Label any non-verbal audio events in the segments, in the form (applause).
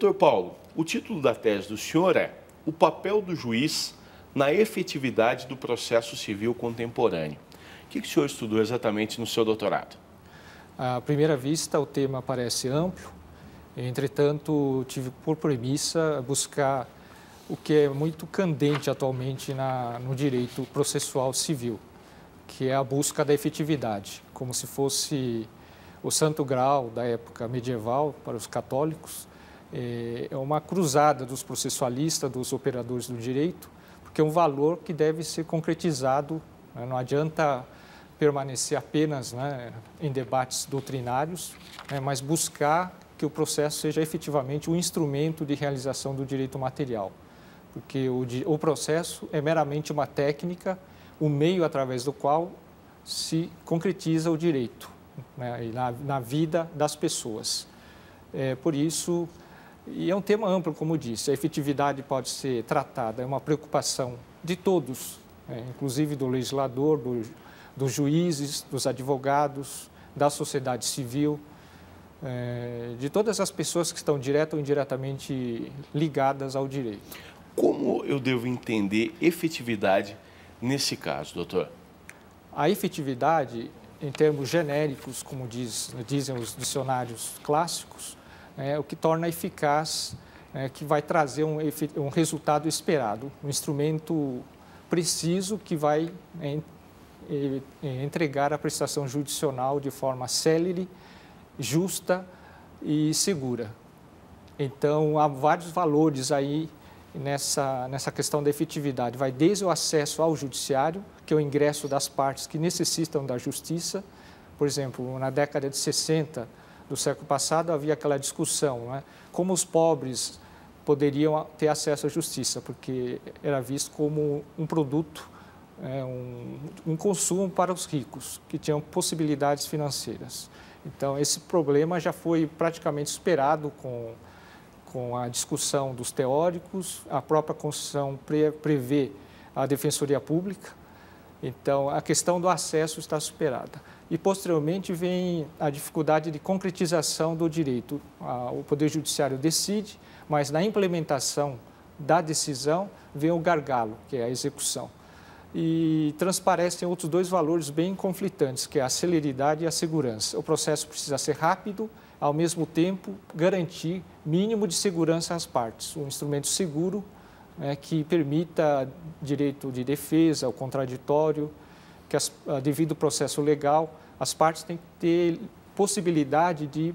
Doutor Paulo, o título da tese do senhor é O papel do juiz na efetividade do processo civil contemporâneo. O que, o senhor estudou exatamente no seu doutorado? À primeira vista, o tema parece amplo. Entretanto, tive por premissa buscar o que é muito candente atualmente na, no direito processual civil, que é a busca da efetividade, como se fosse o santo grau da época medieval para os católicos, é, é, uma cruzada dos processualistas, dos operadores do direito, porque é um valor que deve ser concretizado. Né? Não adianta permanecer apenas né, em debates doutrinários, né, mas buscar que o processo seja efetivamente um instrumento de realização do direito material. Porque o, o processo é meramente uma técnica, o um meio através do qual se concretiza o direito né, na, na vida das pessoas. É, por isso, e é um tema amplo, como disse. A efetividade pode ser tratada, é uma preocupação de todos, né? inclusive do legislador, do, dos juízes, dos advogados, da sociedade civil, é, de todas as pessoas que estão direta ou indiretamente ligadas ao direito. Como eu devo entender efetividade nesse caso, doutor? A efetividade, em termos genéricos, como diz, dizem os dicionários clássicos, é, o que torna eficaz, é, que vai trazer um, um, resultado esperado, um instrumento preciso que vai entregar a prestação judicial de forma célere, justa e segura. Então, há vários valores aí nessa, nessa questão da efetividade. Vai desde o acesso ao judiciário, que é o ingresso das partes que necessitam da justiça. Por exemplo, na década de 60, do século passado havia aquela discussão, né? como os pobres poderiam ter acesso à justiça, porque era visto como um produto, né? um, um consumo para os ricos, que tinham possibilidades financeiras. Então, esse problema já foi praticamente superado com, com a discussão dos teóricos, a própria Constituição prevê a defensoria pública, então, a questão do acesso está superada. E, posteriormente, vem a dificuldade de concretização do direito. O Poder Judiciário decide, mas na implementação da decisão vem o gargalo, que é a execução. E transparecem outros dois valores bem conflitantes, que é a celeridade e a segurança. O processo precisa ser rápido, ao mesmo tempo garantir mínimo de segurança às partes, um instrumento seguro né, que permita direito de defesa, o contraditório, que as, ah, devido ao processo legal, as partes têm que ter possibilidade de,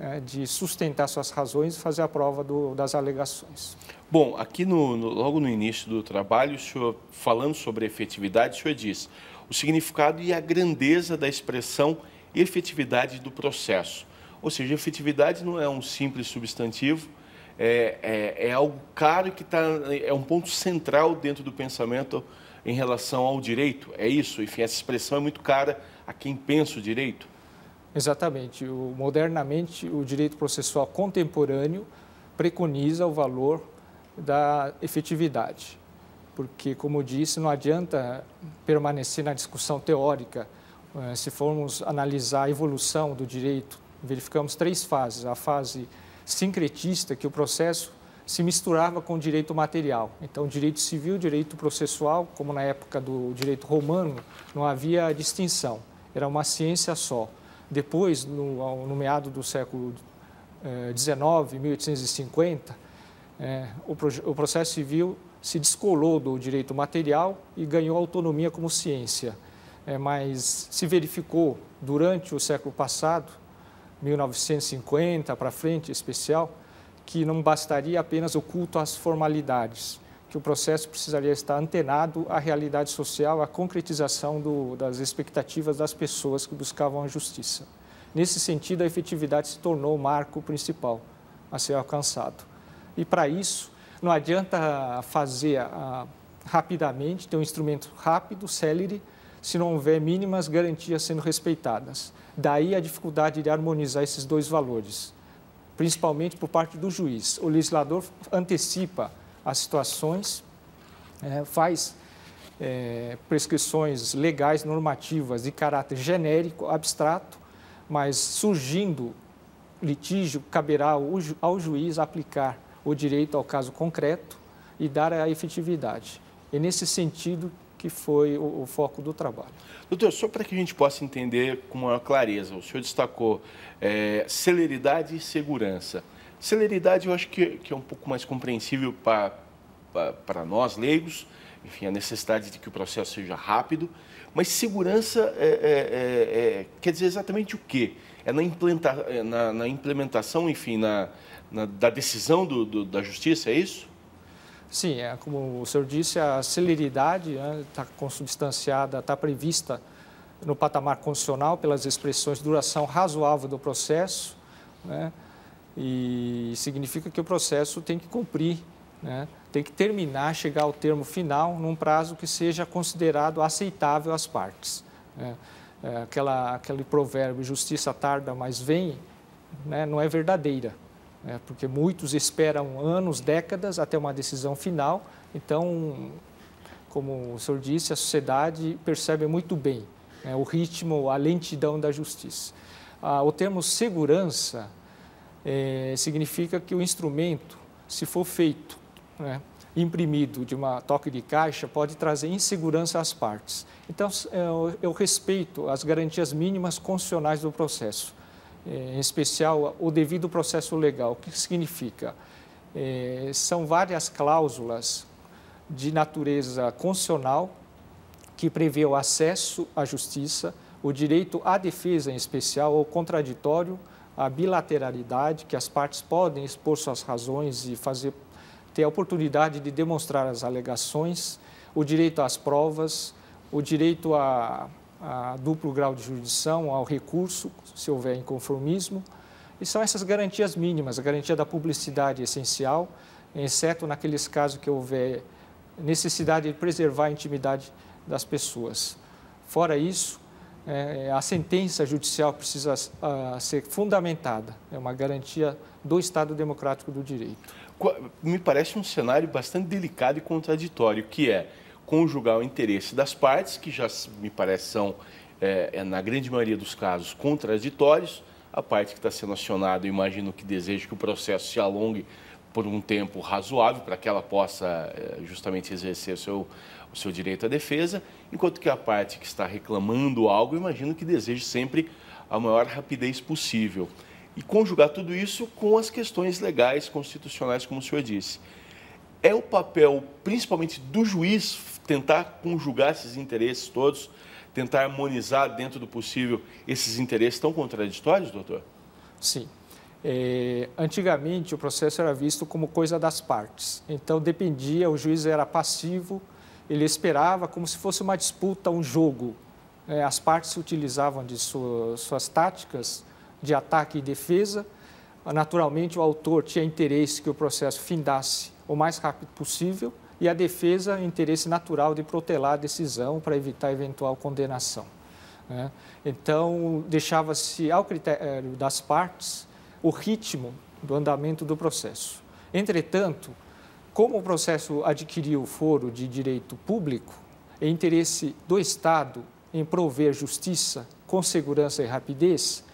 é, de sustentar suas razões e fazer a prova do, das alegações. Bom, aqui no, no, logo no início do trabalho, o senhor, falando sobre efetividade, o senhor diz o significado e a grandeza da expressão efetividade do processo. Ou seja, efetividade não é um simples substantivo, é, é, é algo caro que tá, é um ponto central dentro do pensamento em relação ao direito. É isso, enfim, essa expressão é muito cara a quem pensa o direito. Exatamente. O, modernamente, o direito processual contemporâneo preconiza o valor da efetividade. Porque, como disse, não adianta permanecer na discussão teórica. Eh, se formos analisar a evolução do direito, verificamos três fases: a fase sincretista que o processo se misturava com o direito material. Então, direito civil, direito processual, como na época do direito romano, não havia distinção, era uma ciência só. Depois, no, no meado do século XIX, eh, 1850, eh, o, pro, o processo civil se descolou do direito material e ganhou autonomia como ciência. Eh, mas se verificou durante o século passado 1950 para frente, especial, que não bastaria apenas o culto às formalidades, que o processo precisaria estar antenado à realidade social, à concretização do, das expectativas das pessoas que buscavam a justiça. Nesse sentido, a efetividade se tornou o marco principal a ser alcançado. E para isso, não adianta fazer a, rapidamente, ter um instrumento rápido, célere, se não houver mínimas garantias sendo respeitadas. Daí a dificuldade de harmonizar esses dois valores, principalmente por parte do juiz. O legislador antecipa as situações, é, faz é, prescrições legais, normativas de caráter genérico, abstrato, mas surgindo litígio, caberá ao, ju ao juiz aplicar o direito ao caso concreto e dar a efetividade. É nesse sentido que foi o, o foco do trabalho. Doutor, só para que a gente possa entender com maior clareza, o senhor destacou é, celeridade e segurança. Celeridade eu acho que, que é um pouco mais compreensível para nós, leigos, enfim, a necessidade de que o processo seja rápido, mas segurança é, é, é, é quer dizer exatamente o quê? É na, implanta, é, na, na implementação, enfim, na, na, da decisão do, do, da justiça, é isso? Sim, é, como o senhor disse, a celeridade está né, tá consubstanciada, está prevista no patamar constitucional pelas expressões duração razoável do processo, né, e significa que o processo tem que cumprir, né, tem que terminar, chegar ao termo final num prazo que seja considerado aceitável às partes. Né. É, aquela, aquele provérbio, justiça tarda, mas vem, né, não é verdadeira né? porque muitos esperam anos, décadas até uma decisão final. Então, como o senhor disse, a sociedade percebe muito bem né? o ritmo, a lentidão da justiça. Ah, o termo segurança é, significa que o instrumento, se for feito, né? imprimido de uma toque de caixa pode trazer insegurança às partes. Então, é, eu, eu respeito as garantias mínimas constitucionais do processo. É, em especial o devido processo legal. O que significa? É, são várias cláusulas de natureza constitucional que prevê o acesso à justiça, o direito à defesa em especial, ou contraditório, à bilateralidade, que as partes podem expor suas razões e fazer ter a oportunidade de demonstrar as alegações, o direito às provas, o direito a a duplo grau de jurisdição, ao recurso, se houver inconformismo. E são essas garantias mínimas, a garantia da publicidade essencial, exceto naqueles casos que houver necessidade de preservar a intimidade das pessoas. Fora isso, eh, a sentença judicial precisa ah, ser fundamentada, é uma garantia do Estado democrático do direito. Me parece um cenário bastante delicado e contraditório, que é conjugar o interesse das partes, que já me parece são, é, é, na grande maioria dos casos, contraditórios. A parte que está sendo acionada, eu imagino que deseja que o processo se alongue por um tempo razoável para que ela possa é, justamente exercer o seu, o seu direito à defesa, enquanto que a parte que está reclamando algo, imagino que deseje sempre a maior rapidez possível. E conjugar tudo isso com as questões legais, constitucionais, como o senhor disse. É o papel, principalmente do juiz, tentar conjugar esses interesses todos, tentar harmonizar dentro do possível esses interesses tão contraditórios, doutor? Sim. É, antigamente, o processo era visto como coisa das partes. Então, dependia, o juiz era passivo, ele esperava como se fosse uma disputa, um jogo. É, as partes utilizavam de sua, suas táticas de ataque e defesa. Naturalmente, o autor tinha interesse que o processo findasse o mais rápido possível e a defesa interesse natural de protelar a decisão para evitar eventual condenação. Né? Então, deixava-se ao critério das partes o ritmo do andamento do processo. Entretanto, como o processo adquiriu o foro de direito público, é interesse do Estado em prover justiça com segurança e rapidez,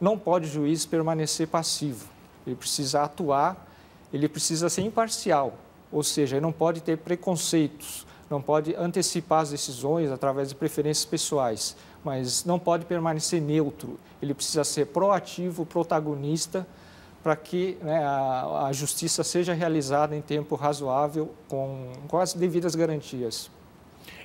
não pode o juiz permanecer passivo. Ele precisa atuar, ele precisa ser imparcial ou seja, não pode ter preconceitos, não pode antecipar as decisões através de preferências pessoais, mas não pode permanecer neutro. Ele precisa ser proativo, protagonista, para que né, a, a, justiça seja realizada em tempo razoável, com, com as devidas garantias.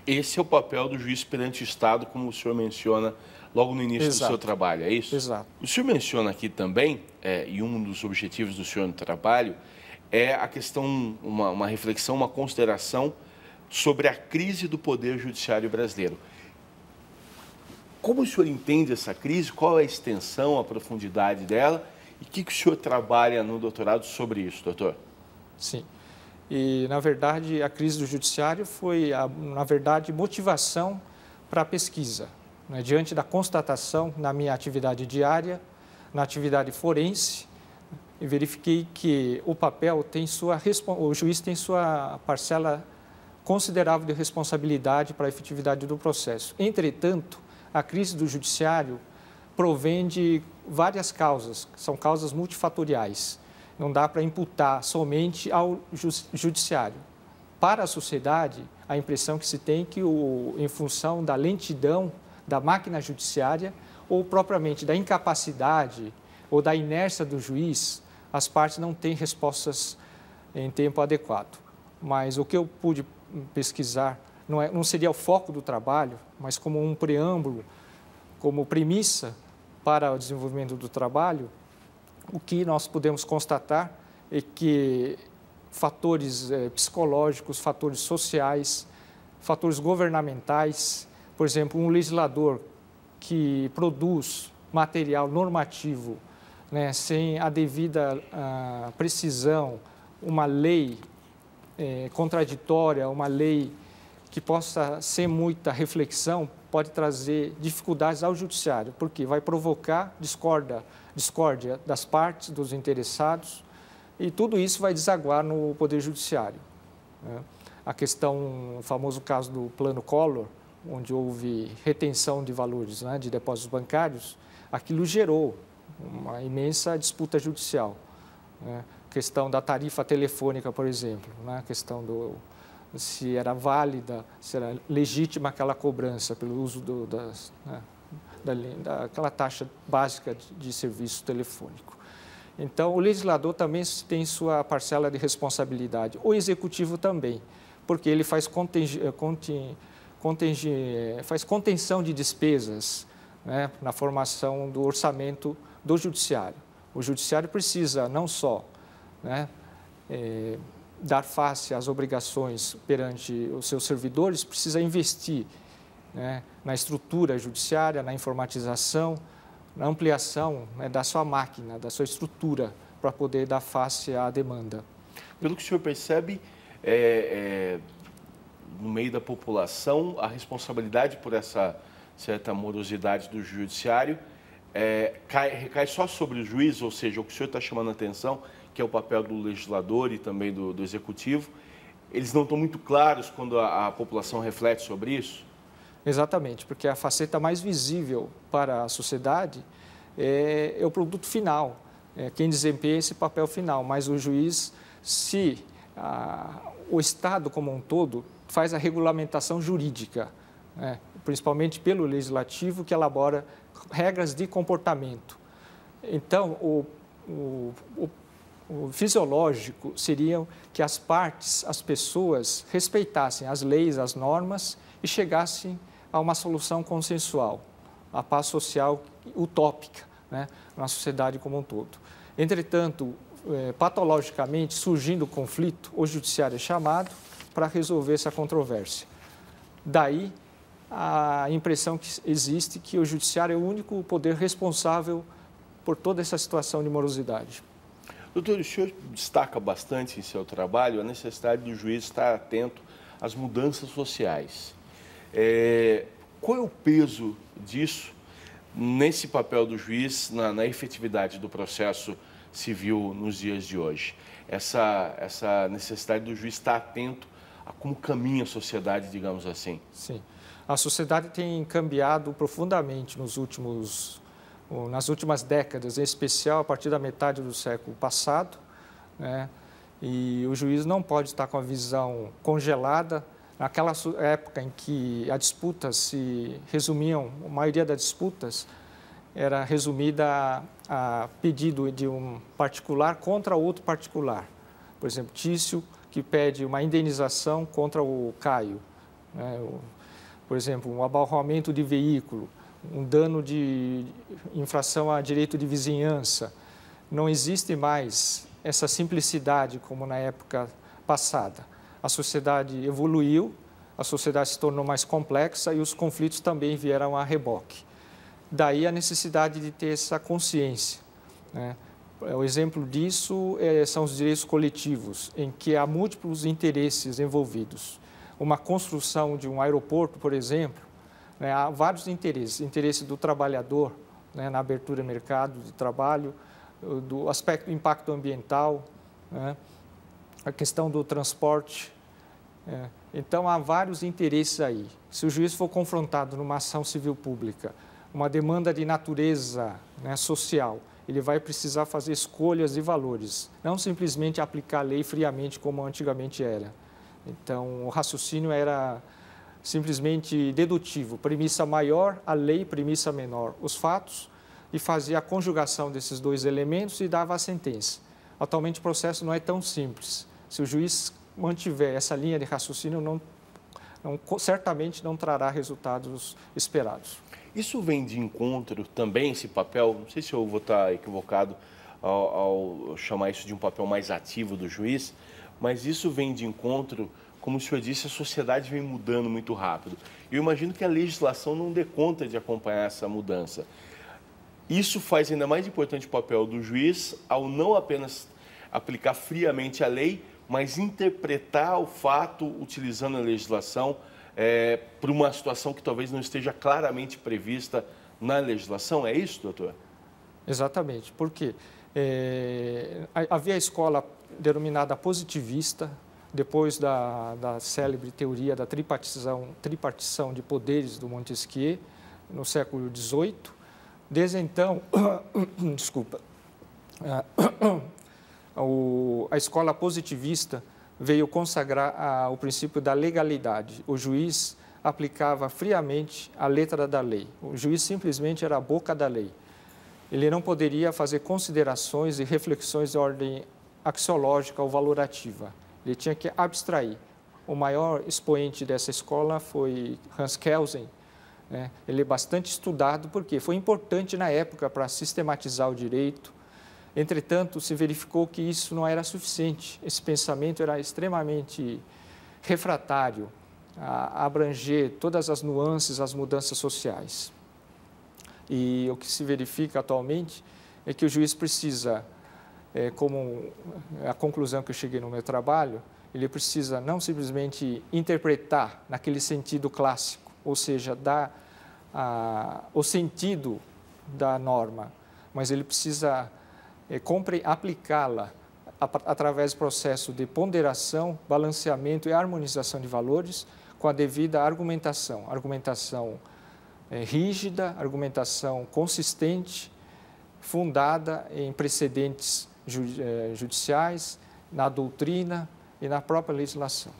Esse é o papel do juiz perante o Estado, como o senhor menciona logo no início Exato. do seu trabalho, é isso? Exato. O senhor menciona aqui também, é, e um dos objetivos do senhor no trabalho, é a questão, uma, uma reflexão, uma consideração sobre a crise do Poder Judiciário brasileiro. Como o senhor entende essa crise? Qual é a extensão, a profundidade dela? E o que, que o senhor trabalha no doutorado sobre isso, doutor? Sim. E, na verdade, a crise do judiciário foi, a, na verdade, motivação para a pesquisa. Né? Diante da constatação na minha atividade diária, na atividade forense, e verifiquei que o papel tem sua o juiz tem sua parcela considerável de responsabilidade para a efetividade do processo. Entretanto, a crise do judiciário provém de várias causas, são causas multifatoriais. Não dá para imputar somente ao judiciário. Para a sociedade, a impressão que se tem é que o, em função da lentidão da máquina judiciária ou propriamente da incapacidade ou da inércia do juiz, as partes não têm respostas em tempo adequado. Mas o que eu pude pesquisar não, é, não seria o foco do trabalho, mas como um preâmbulo, como premissa para o desenvolvimento do trabalho, o que nós podemos constatar é que fatores é, psicológicos, fatores sociais, fatores governamentais, por exemplo, um legislador que produz material normativo né, sem a devida ah, precisão, uma lei eh, contraditória, uma lei que possa ser muita reflexão, pode trazer dificuldades ao judiciário, porque vai provocar discorda, discórdia das partes, dos interessados, e tudo isso vai desaguar no Poder Judiciário. Né? A questão, o famoso caso do Plano Collor, onde houve retenção de valores né, de depósitos bancários, aquilo gerou uma imensa disputa judicial. Né? Questão da tarifa telefônica, por exemplo, né? questão do se era válida, se era legítima aquela cobrança pelo uso do, das, né? da, daquela taxa básica de, de serviço telefônico. Então, o legislador também tem sua parcela de responsabilidade, o executivo também, porque ele faz, eh, conting, eh, faz contenção de despesas né, na formação do orçamento do judiciário. O judiciário precisa não só né, é, dar face às obrigações perante os seus servidores, precisa investir né, na estrutura judiciária, na informatização, na ampliação né, da sua máquina, da sua estrutura, para poder dar face à demanda. Pelo que o senhor percebe, é, é, no meio da população, a responsabilidade por essa certa morosidade do judiciário é, cai, recai só sobre o juiz, ou seja, o que o senhor está chamando a atenção, que é o papel do legislador e também do, do executivo, eles não estão muito claros quando a, a população reflete sobre isso? Exatamente, porque a faceta mais visível para a sociedade é, é o produto final, é quem desempenha esse papel final, mas o juiz, se a, o Estado como um todo faz a regulamentação jurídica, né, principalmente pelo legislativo que elabora regras de comportamento. Então, o, o, o, o fisiológico seria que as partes, as pessoas, respeitassem as leis, as normas e chegassem a uma solução consensual, a paz social utópica né, na sociedade como um todo. Entretanto, é, patologicamente, surgindo conflito, o judiciário é chamado para resolver essa controvérsia. Daí a impressão que existe que o judiciário é o único poder responsável por toda essa situação de morosidade. Doutor, o senhor destaca bastante em seu trabalho a necessidade do juiz estar atento às mudanças sociais. É, qual é o peso disso nesse papel do juiz na, na efetividade do processo civil nos dias de hoje? Essa, essa necessidade do juiz estar atento como caminha a sociedade, digamos assim. Sim. A sociedade tem cambiado profundamente nos últimos, nas últimas décadas, em especial a partir da metade do século passado. Né? E o juiz não pode estar com a visão congelada. Naquela época em que a disputa se resumiam, a maioria das disputas era resumida a, a pedido de um particular contra outro particular. Por exemplo, Tício que pede uma indenização contra o Caio. Né? Por exemplo, um abarroamento de veículo, um dano de infração a direito de vizinhança. Não existe mais essa simplicidade como na época passada. A sociedade evoluiu, a sociedade se tornou mais complexa e os conflitos também vieram a reboque. Daí a necessidade de ter essa consciência. Né? É, o exemplo disso é, são os direitos coletivos, em que há múltiplos interesses envolvidos. Uma construção de um aeroporto, por exemplo, né, há vários interesses: interesse do trabalhador né, na abertura do mercado de trabalho, do aspecto do impacto ambiental, né, a questão do transporte. É. Então, há vários interesses aí. Se o juiz for confrontado numa ação civil pública, uma demanda de natureza né, social, ele vai precisar fazer escolhas e valores, não simplesmente aplicar a lei friamente como antigamente era. Então, o raciocínio era simplesmente dedutivo, premissa maior, a lei, premissa menor, os fatos, e fazia a conjugação desses dois elementos e dava a sentença. Atualmente, o processo não é tão simples. Se o juiz mantiver essa linha de raciocínio, não, não certamente não trará resultados esperados. Isso vem de encontro também, esse papel, não sei se eu vou estar equivocado ao, ao chamar isso de um papel mais ativo do juiz, mas isso vem de encontro, como o senhor disse, a sociedade vem mudando muito rápido. Eu imagino que a legislação não dê conta de acompanhar essa mudança. Isso faz ainda mais importante o papel do juiz ao não apenas aplicar friamente a lei, mas interpretar o fato utilizando a legislação é, para uma situação que talvez não esteja claramente prevista na legislação? É isso, doutor? Exatamente. Por quê? É, havia a escola denominada positivista, depois da, da célebre teoria da tripartição, tripartição de poderes do Montesquieu, no século XVIII. Desde então, (coughs) desculpa, (coughs) (coughs) a escola positivista veio consagrar a, o princípio da legalidade. O juiz aplicava friamente a letra da lei. O juiz simplesmente era a boca da lei. Ele não poderia fazer considerações e reflexões de ordem axiológica ou valorativa. Ele tinha que abstrair. O maior expoente dessa escola foi Hans Kelsen. Né? Ele é bastante estudado porque foi importante na época para sistematizar o direito, Entretanto, se verificou que isso não era suficiente. Esse pensamento era extremamente refratário a abranger todas as nuances, as mudanças sociais. E o que se verifica atualmente é que o juiz precisa, é, como a conclusão que eu cheguei no meu trabalho, ele precisa não simplesmente interpretar naquele sentido clássico, ou seja, dar a, o sentido da norma, mas ele precisa é, compre aplicá-la através do processo de ponderação, balanceamento e harmonização de valores com a devida argumentação, argumentação é, rígida, argumentação consistente, fundada em precedentes é, judiciais, na doutrina e na própria legislação.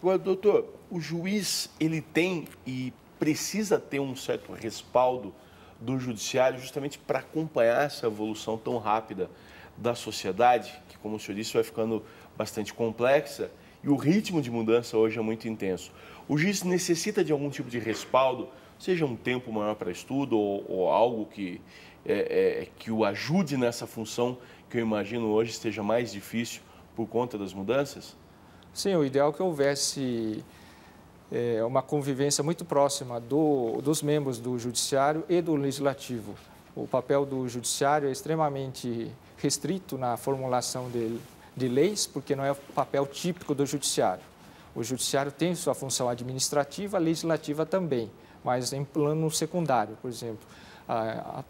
Agora, doutor, o juiz ele tem e precisa ter um certo respaldo do judiciário justamente para acompanhar essa evolução tão rápida da sociedade, que, como o senhor disse, vai ficando bastante complexa e o ritmo de mudança hoje é muito intenso. O juiz necessita de algum tipo de respaldo, seja um tempo maior para estudo ou, ou algo que, é, é, é, que o ajude nessa função que eu imagino hoje esteja mais difícil por conta das mudanças? Sim, o ideal é que houvesse é, uma convivência muito próxima do, dos membros do Judiciário e do Legislativo. O papel do Judiciário é extremamente restrito na formulação de, de leis, porque não é o papel típico do Judiciário. O Judiciário tem sua função administrativa, legislativa também, mas em plano secundário, por exemplo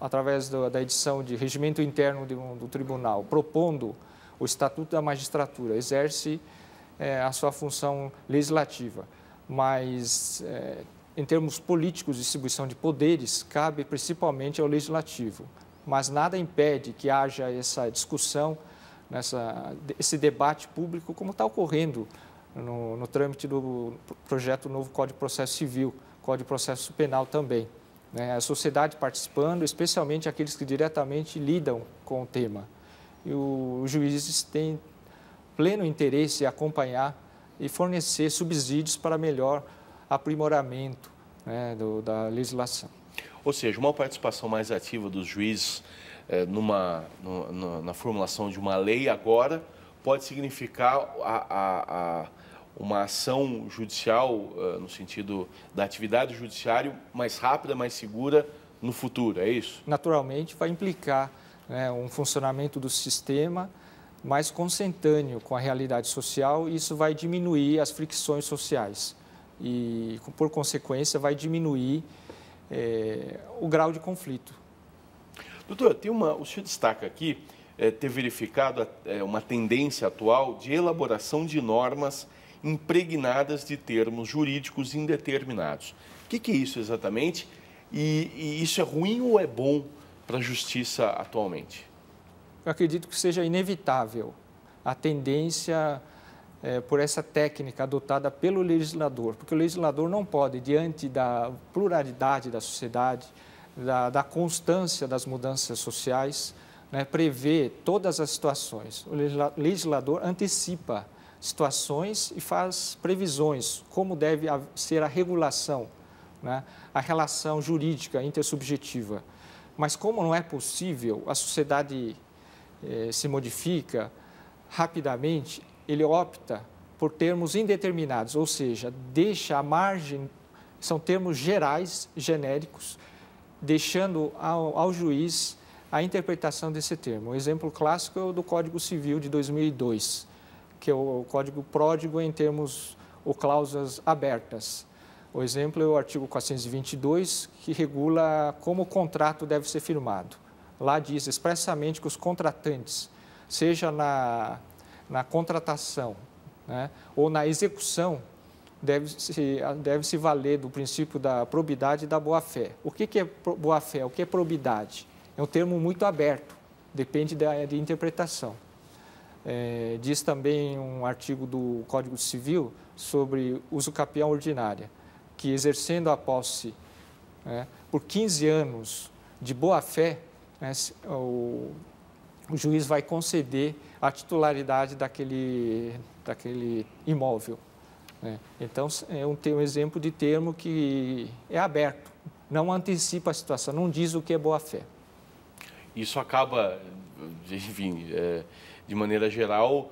através da edição de regimento interno do tribunal, propondo o Estatuto da Magistratura, exerce é, a sua função legislativa mas é, em termos políticos, distribuição de poderes cabe principalmente ao legislativo. Mas nada impede que haja essa discussão, nessa, esse debate público, como está ocorrendo no, no trâmite do projeto novo Código de Processo Civil, Código de Processo Penal também. Né? A sociedade participando, especialmente aqueles que diretamente lidam com o tema. E os juízes têm pleno interesse em acompanhar e fornecer subsídios para melhor aprimoramento né, do, da legislação. Ou seja, uma participação mais ativa dos juízes é, numa, na formulação de uma lei agora pode significar a, a, a uma ação judicial, uh, no sentido da atividade judiciária, judiciário, mais rápida, mais segura no futuro, é isso? Naturalmente, vai implicar né, um funcionamento do sistema mais consentâneo com a realidade social e isso vai diminuir as fricções sociais e, por consequência, vai diminuir é, o grau de conflito. Doutor, tem uma, o senhor destaca aqui é, ter verificado é, uma tendência atual de elaboração de normas impregnadas de termos jurídicos indeterminados. O que, que é isso exatamente? E, e isso é ruim ou é bom para a justiça atualmente? eu acredito que seja inevitável a tendência é, por essa técnica adotada pelo legislador, porque o legislador não pode, diante da pluralidade da sociedade, da, da constância das mudanças sociais, né, prever todas as situações. O legislador antecipa situações e faz previsões, como deve ser a regulação, né, a relação jurídica intersubjetiva. Mas como não é possível a sociedade eh, se modifica rapidamente, ele opta por termos indeterminados, ou seja, deixa a margem, são termos gerais, genéricos, deixando ao, ao juiz a interpretação desse termo. Um exemplo clássico é o do Código Civil de 2002, que é o Código Pródigo em termos ou cláusulas abertas. O exemplo é o artigo 422, que regula como o contrato deve ser firmado. Lá diz expressamente que os contratantes, seja na, na contratação né, ou na execução, deve-se deve -se valer do princípio da probidade e da boa-fé. O que, que é boa-fé? O que é probidade? É um termo muito aberto, depende da de interpretação. É, diz também um artigo do Código Civil sobre uso capião ordinária, que exercendo a posse né, por 15 anos de boa-fé, né, o, o juiz vai conceder a titularidade daquele, daquele imóvel. Né? Então, é um, um exemplo de termo que é aberto, não antecipa a situação, não diz o que é boa-fé. Isso acaba, enfim, é, de maneira geral,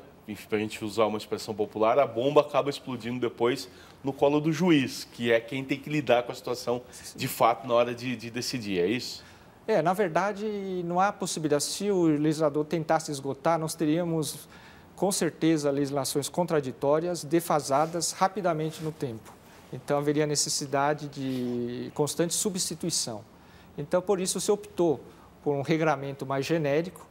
para a gente usar uma expressão popular, a bomba acaba explodindo depois no colo do juiz, que é quem tem que lidar com a situação de fato na hora de, de decidir, é isso? É, na verdade, não há possibilidade. Se o legislador tentasse esgotar, nós teríamos, com certeza, legislações contraditórias, defasadas rapidamente no tempo. Então, haveria necessidade de constante substituição. Então, por isso, se optou por um regramento mais genérico,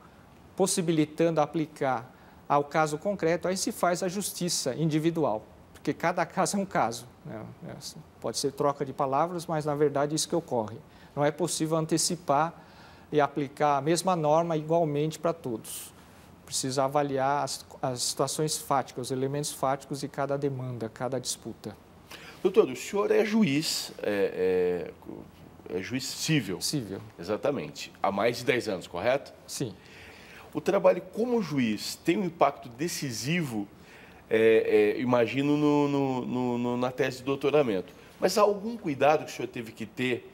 possibilitando aplicar ao caso concreto, aí se faz a justiça individual porque cada caso é um caso. Né? É, pode ser troca de palavras, mas na verdade é isso que ocorre. Não é possível antecipar e aplicar a mesma norma igualmente para todos. Precisa avaliar as, as situações fáticas, os elementos fáticos de cada demanda, cada disputa. Doutor, o senhor é juiz, é, é, é juiz civil. Civil. Exatamente. Há mais de 10 anos, correto? Sim. O trabalho como juiz tem um impacto decisivo é, é, imagino, no, no, no, na tese de doutoramento. Mas há algum cuidado que o senhor teve que ter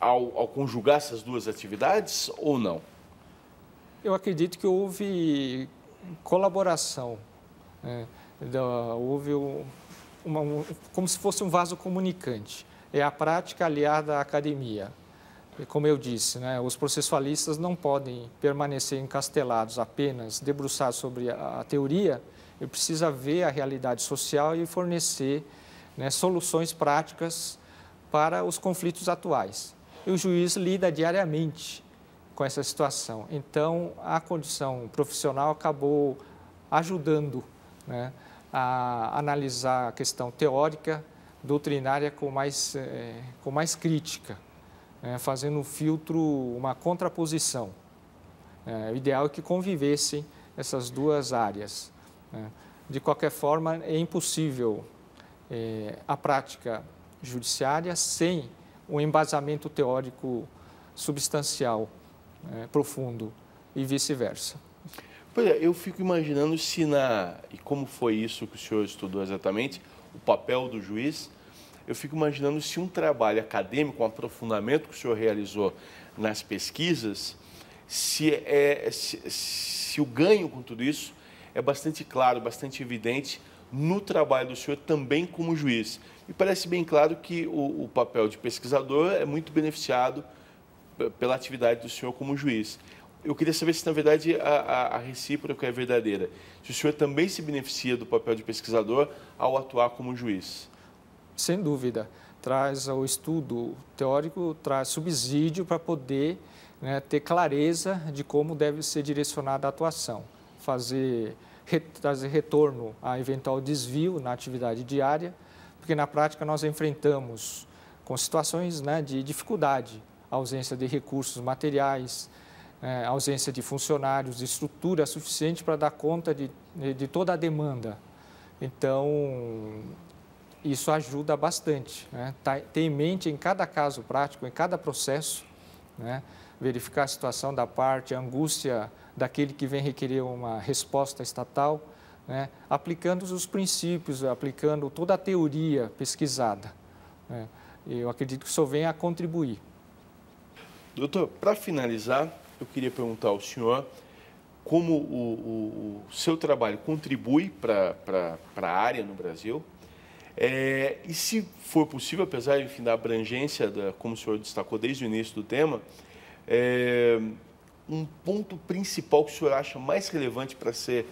ao, ao conjugar essas duas atividades ou não? Eu acredito que houve colaboração. Né? Houve uma, como se fosse um vaso comunicante. É a prática aliada à academia. como eu disse, né, os processualistas não podem permanecer encastelados apenas, debruçados sobre a, a teoria, ele precisa ver a realidade social e fornecer né, soluções práticas para os conflitos atuais. E o juiz lida diariamente com essa situação. Então, a condição profissional acabou ajudando né, a analisar a questão teórica, doutrinária com mais, é, com mais crítica, né, fazendo um filtro, uma contraposição. É, o ideal é que convivessem essas duas áreas. É. De qualquer forma, é impossível é, a prática judiciária sem um embasamento teórico substancial, é, profundo e vice-versa. Pois é, eu fico imaginando se na. E como foi isso que o senhor estudou exatamente, o papel do juiz. Eu fico imaginando se um trabalho acadêmico, um aprofundamento que o senhor realizou nas pesquisas, se, é, se, se o ganho com tudo isso é bastante claro, bastante evidente no trabalho do senhor também como juiz. E parece bem claro que o, o papel de pesquisador é muito beneficiado eh, pela atividade do senhor como juiz. Eu queria saber se, na verdade, a, a, a, recíproca é verdadeira. Se o senhor também se beneficia do papel de pesquisador ao atuar como juiz. Sem dúvida. Traz o estudo teórico, traz subsídio para poder né, ter clareza de como deve ser direcionada a atuação fazer trazer retorno a eventual desvio na atividade diária, porque na prática nós enfrentamos com situações né, de dificuldade, ausência de recursos materiais, é, ausência de funcionários, de estrutura suficiente para dar conta de, de toda a demanda. Então, isso ajuda bastante. Né? Tá, ter em mente em cada caso prático, em cada processo, né? verificar a situação da parte, a angústia daquele que vem requerer uma resposta estatal, né, aplicando os princípios, aplicando toda a teoria pesquisada. Né. Eu acredito que isso vem a contribuir. Doutor, para finalizar, eu queria perguntar ao senhor como o, o, o seu trabalho contribui para a área no Brasil é, e se for possível, apesar enfim, da abrangência, da, como o senhor destacou desde o início do tema, é, um ponto principal que o senhor acha mais relevante para ser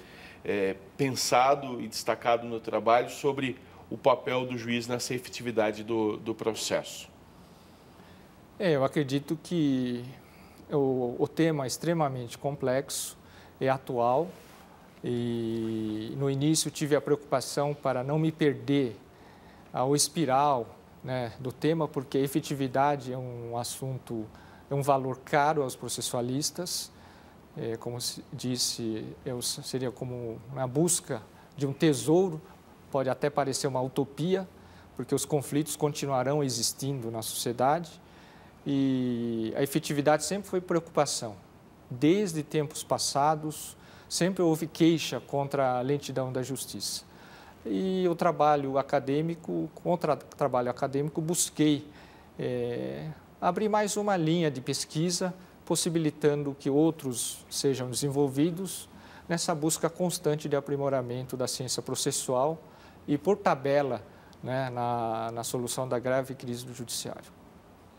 é, pensado e destacado no trabalho sobre o papel do juiz nessa efetividade do, do processo? É, eu acredito que o, o tema é extremamente complexo, é atual e no início tive a preocupação para não me perder ao espiral né, do tema, porque efetividade é um assunto é um valor caro aos processualistas, é, como disse, eu, seria como uma busca de um tesouro, pode até parecer uma utopia, porque os conflitos continuarão existindo na sociedade e a efetividade sempre foi preocupação. Desde tempos passados, sempre houve queixa contra a lentidão da justiça. E o trabalho acadêmico, contra o trabalho acadêmico, busquei é, abrir mais uma linha de pesquisa, possibilitando que outros sejam desenvolvidos nessa busca constante de aprimoramento da ciência processual e por tabela né, na, na solução da grave crise do judiciário.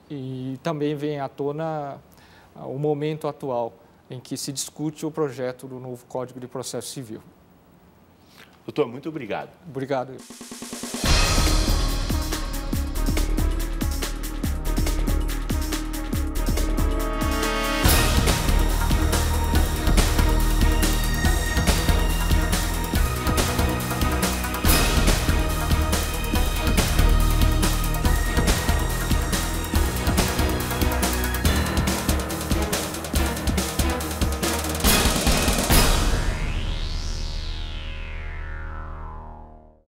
E também vem à tona ah, o momento atual em que se discute o projeto do novo Código de Processo Civil. Doutor, muito obrigado. Obrigado.